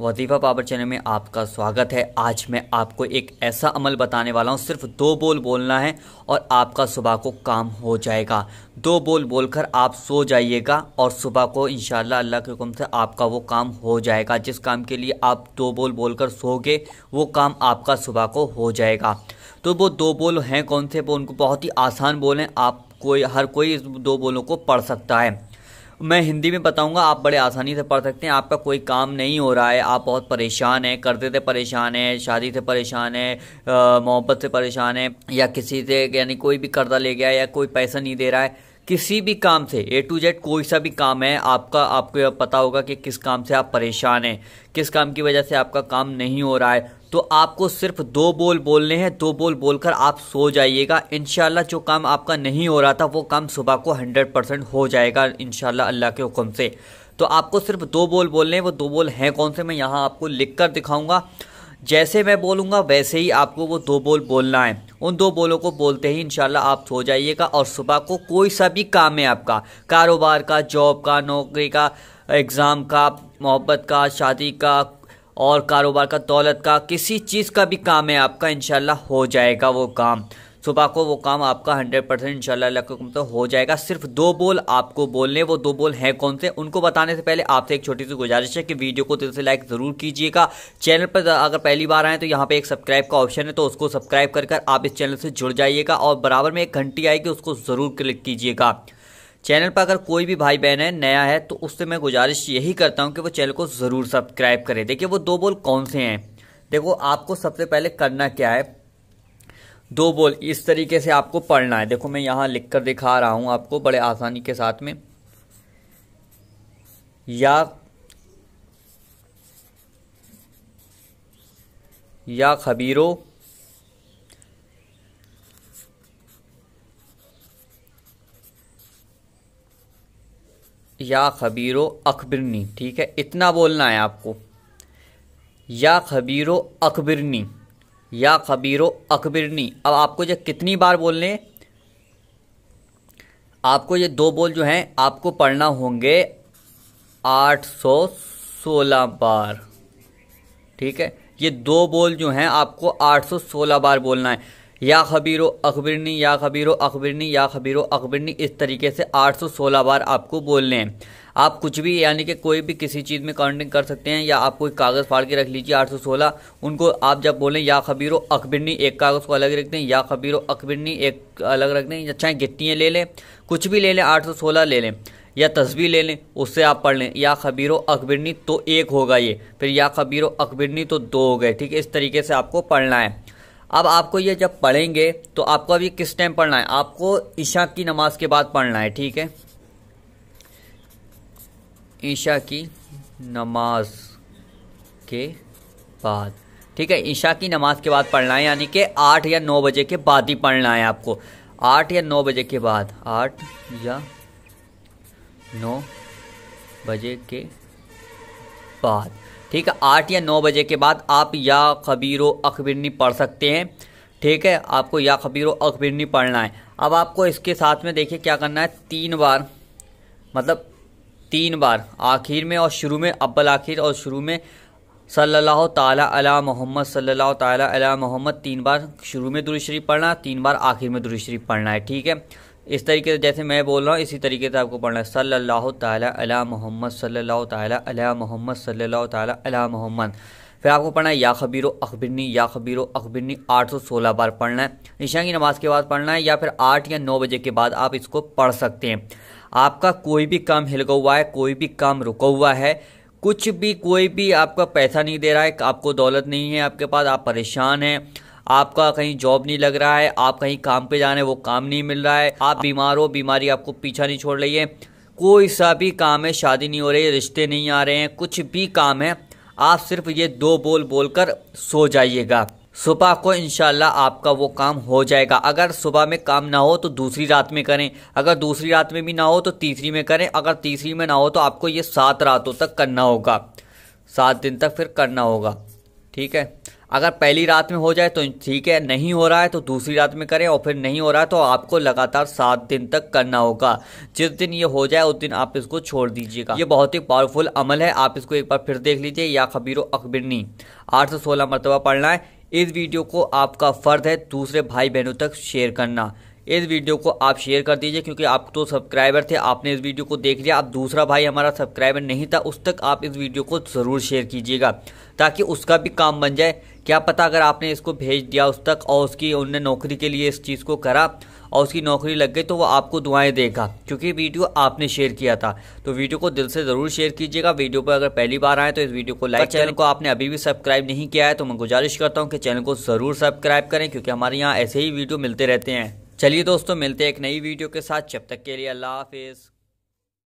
वजीफा power channel में आपका स्वागत है आज मैं आपको एक ऐसा अमल बताने वाला हूँ सिर्फ दो बोल बोलना है और आपका सुबह को काम हो जाएगा दो बोल बोलकर आप सो जाइएगा और सुबह को इंशाल्लाह अल्लाह के हुक्म से आपका वो काम हो जाएगा जिस काम के लिए आप दो बोल बोलकर सोगे वो काम आपका सुबह को हो जाएगा तो वो दो बोल हैं कौन से वो उनको बहुत ही आसान बोल हैं आप कोई हर कोई इस दो बोलों को पढ़ सकता है मैं हिंदी में बताऊंगा आप बड़े आसानी से पढ़ सकते हैं आपका कोई काम नहीं हो रहा है आप बहुत परेशान हैं करते थे परेशान हैं शादी से परेशान है मोहब्बत से परेशान है या किसी से यानी कोई भी कर्जा ले गया या कोई पैसा नहीं दे रहा है किसी भी काम से ए टू जेड कोई सा भी काम है आपका आपको पता होगा कि किस काम से आप परेशान हैं किस काम की वजह से आपका काम नहीं हो रहा है तो आपको सिर्फ दो बोल बोलने हैं दो बोल बोलकर आप सो जाइएगा इनशाला जो काम आपका नहीं हो रहा था वो काम सुबह को हंड्रेड परसेंट हो जाएगा इनशाला अल्लाह के हुक्म से तो आपको सिर्फ दो बोल बोलने हैं वो दो बोल हैं कौन से मैं यहाँ आपको लिख कर दिखाऊँगा जैसे मैं बोलूँगा वैसे ही आपको वो दो बोल बोलना है उन दो बोलों को बोलते ही इंशाल्लाह आप सो जाइएगा और सुबह को कोई सा भी काम है आपका कारोबार का जॉब का नौकरी का एग्ज़ाम का मोहब्बत का शादी का और कारोबार का दौलत का किसी चीज़ का भी काम है आपका इन हो जाएगा वो काम सुबह को वो काम आपका हंड्रेड परसेंट इंशाल्लाह तो हो जाएगा सिर्फ दो बोल आपको बोलने वो दो बोल हैं कौन से उनको बताने से पहले आपसे एक छोटी सी गुजारिश है कि वीडियो को दिल से लाइक ज़रूर कीजिएगा चैनल पर अगर पहली बार आए तो यहाँ पर एक सब्सक्राइब का ऑप्शन है तो उसको सब्सक्राइब कर कर आप इस चैनल से जुड़ जाइएगा और बराबर में एक घंटी आएगी उसको ज़रूर क्लिक कीजिएगा चैनल पर अगर कोई भी भाई बहन है नया है तो उससे मैं गुजारिश यही करता हूँ कि वो चैनल को ज़रूर सब्सक्राइब करें देखिए वो दो बोल कौन से हैं देखो आपको सबसे पहले करना क्या है दो बोल इस तरीके से आपको पढ़ना है देखो मैं यहां लिख कर दिखा रहा हूं आपको बड़े आसानी के साथ में या या खबीरो या खबीरो अकबरनी ठीक है इतना बोलना है आपको या खबीरो अकबरनी या खबीरो अकबरनी अब आपको ये कितनी बार बोलने आपको ये दो बोल जो हैं आपको पढ़ना होंगे आठ सोलह बार ठीक है ये दो बोल जो हैं आपको आठ सौ सोलह बार बोलना है या खबीरो अखबिरनी या खबीरो अखबिरनी या खबीरो अखबिरनी इस तरीके से 816 बार आपको बोलने हैं आप कुछ भी यानी कि कोई भी किसी चीज़ में काउंटिंग कर सकते हैं या आप कोई कागज़ फाड़ के रख लीजिए 816 उनको आप जब बोलें या खबीरो अखबिरनी एक कागज़ को अलग रख दें या खबीरो अखबिरनी एक अलग रख दें या चाहे गिट्टियाँ ले लें कुछ भी ले लें आठ ले लें या तस्वीर ले लें उससे आप पढ़ लें या खबीरो अखबिरनी तो एक होगा ये फिर या खबीरो अखबिरनी तो दो हो गए ठीक है इस तरीके से आपको पढ़ना है अब आपको ये जब पढ़ेंगे तो आपको अभी किस टाइम पढ़ना है आपको ईशा की नमाज के बाद पढ़ना है ठीक है ईशा की नमाज के बाद ठीक है ईशा की नमाज के बाद पढ़ना है यानी कि आठ या नौ बजे के बाद ही पढ़ना है आपको आठ या नौ बजे के बाद आठ या नौ बजे के बाद ठीक है आठ या नौ बजे के बाद आप या खबीर अखबिरनी पढ़ सकते हैं ठीक है आपको या खबीर अखबिरनी पढ़ना है अब आपको इसके साथ में देखिए क्या करना है तीन बार मतलब तीन बार आखिर में और शुरू में अब्बल आखिर और शुरू में सल्लल्लाहु ताला अला मोहम्मद सल्लल्लाहु ताला अला मोहम्मद तीन बार शुरू में दुरुशरीफ पढ़ना तीन बार आखिर में दुरुशरीफ पढ़ना है ठीक है इस तरीके से जैसे मैं बोल रहा हूँ इसी तरीके से आपको पढ़ना है सल्लल्लाहु ताला अला मोहम्मद सल्लल्लाहु ताला अला मोहम्मद सल्लल्लाहु ताला अला मोहम्मद फिर आपको पढ़ना है या खबीर अखबिरनी या खबीर अखबिरनी आठ सौ सोलह बार पढ़ना है ईशा की नमाज के बाद पढ़ना है या फिर आठ या नौ बजे के बाद आप इसको पढ़ सकते हैं आपका कोई भी काम हिलका हुआ है कोई भी काम रुका हुआ है कुछ भी कोई भी आपका पैसा नहीं दे रहा है आपको दौलत नहीं है आपके पास आप परेशान हैं आपका कहीं जॉब नहीं लग रहा है आप कहीं काम पे जाने वो काम नहीं मिल रहा है आप बीमार हो बीमारी आपको पीछा नहीं छोड़ रही है कोई सा भी काम है शादी नहीं हो रही है रिश्ते नहीं आ रहे हैं कुछ भी काम है आप सिर्फ ये दो बोल बोल कर सो जाइएगा सुबह को इनशाला आपका वो काम हो जाएगा अगर सुबह में काम ना हो तो दूसरी रात में करें अगर दूसरी रात में भी ना हो तो तीसरी में करें अगर तीसरी में ना हो तो आपको ये सात रातों तक करना होगा सात दिन तक फिर करना होगा ठीक है अगर पहली रात में हो जाए तो ठीक है नहीं हो रहा है तो दूसरी रात में करें और फिर नहीं हो रहा है तो आपको लगातार सात दिन तक करना होगा जिस दिन ये हो जाए उस दिन आप इसको छोड़ दीजिएगा ये बहुत ही पावरफुल अमल है आप इसको एक बार फिर देख लीजिए या खबीर अकबरनी आठ से सोलह मरतबा पढ़ना है इस वीडियो को आपका फ़र्ज है दूसरे भाई बहनों तक शेयर करना इस वीडियो को आप शेयर कर दीजिए क्योंकि आप तो सब्सक्राइबर थे आपने इस वीडियो को देख लिया अब दूसरा भाई हमारा सब्सक्राइबर नहीं था उस तक आप इस वीडियो को ज़रूर शेयर कीजिएगा ताकि उसका भी काम बन जाए क्या पता अगर आपने इसको भेज दिया उस तक और उसकी उनने नौकरी के लिए इस चीज़ को करा और उसकी नौकरी लग गई तो वो आपको दुआएं देगा क्योंकि वीडियो आपने शेयर किया था तो वीडियो को दिल से ज़रूर शेयर कीजिएगा वीडियो पर अगर पहली बार आए तो इस वीडियो को लाइक चैनल को आपने अभी भी सब्सक्राइब नहीं किया है तो मैं गुजारिश करता हूँ कि चैनल को ज़रूर सब्सक्राइब करें क्योंकि हमारे यहाँ ऐसे ही वीडियो मिलते रहते हैं चलिए दोस्तों मिलते हैं एक नई वीडियो के साथ जब तक के लिए अल्लाह हाफिज़